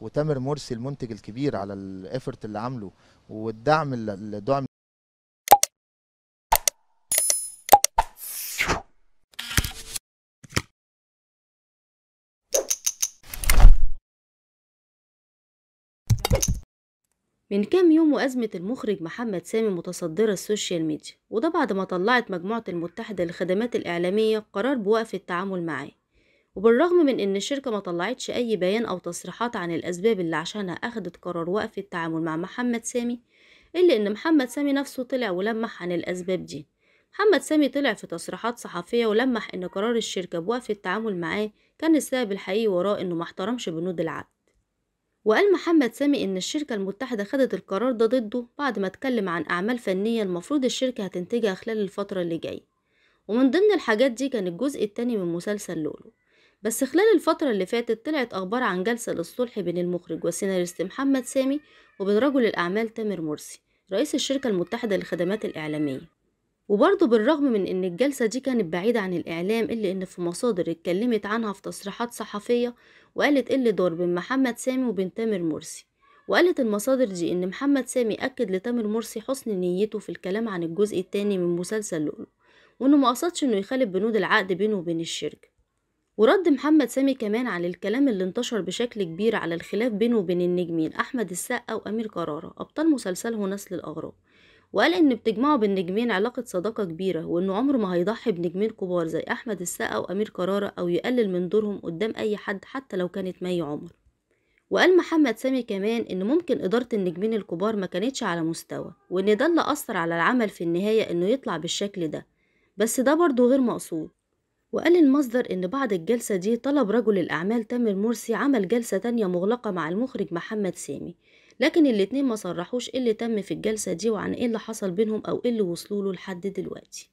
وتامر مرسي المنتج الكبير على الافورت اللي عامله والدعم اللي دعم من كام يوم وأزمة المخرج محمد سامي متصدرة السوشيال ميديا وده بعد ما طلعت مجموعة المتحدة للخدمات الإعلامية قرار بوقف التعامل معاه وبالرغم من إن الشركة ما طلعتش أي بيان أو تصريحات عن الأسباب اللي عشانها أخدت قرار وقف التعامل مع محمد سامي إلا إن محمد سامي نفسه طلع ولمح عن الأسباب دي محمد سامي طلع في تصريحات صحفية ولمح إن قرار الشركة بوقف التعامل معاه كان السبب الحقيقي وراه إنه محترمش بنود العقد وقال محمد سامي إن الشركة المتحدة خدت القرار ده ضده بعد ما اتكلم عن أعمال فنية المفروض الشركة هتنتجها خلال الفترة اللي جاية ومن ضمن الحاجات دي كان الجزء التاني من مسلسل لولو بس خلال الفترة اللي فاتت طلعت أخبار عن جلسة للصلح بين المخرج والسيناريست محمد سامي وبين رجل الأعمال تامر مرسي رئيس الشركة المتحدة للخدمات الإعلامية وبرضه بالرغم من إن الجلسة دي كانت بعيدة عن الإعلام إلا إن في مصادر اتكلمت عنها في تصريحات صحفية وقالت إيه اللي دار بين محمد سامي وبين تامر مرسي وقالت المصادر دي إن محمد سامي أكد لتامر مرسي حسن نيته في الكلام عن الجزء التاني من مسلسل لؤلؤ وإنه ما قصدش إنه يخالف بنود العقد بينه وبين الشركة ورد محمد سامي كمان على الكلام اللي انتشر بشكل كبير على الخلاف بينه وبين النجمين أحمد السقا وأمير قراره أبطال مسلسله نسل الأغراب وقال إن بتجمعه بالنجمين علاقة صداقة كبيرة وإنه عمره ما هيضحي بنجمين كبار زي أحمد السقا وأمير قراره أو يقلل من دورهم قدام أي حد حتى لو كانت مي عمر وقال محمد سامي كمان إن ممكن إدارة النجمين الكبار ما كانتش على مستوى وإن ده اللي أثر على العمل في النهاية إنه يطلع بالشكل ده بس ده برضه غير مقصود وقال المصدر إن بعد الجلسة دي طلب رجل الأعمال تامر مرسي عمل جلسة تانية مغلقة مع المخرج محمد سامي لكن الاتنين ما صرحوش ايه اللي تم في الجلسة دي وعن ايه اللي حصل بينهم أو ايه اللي وصلوله لحد دلوقتي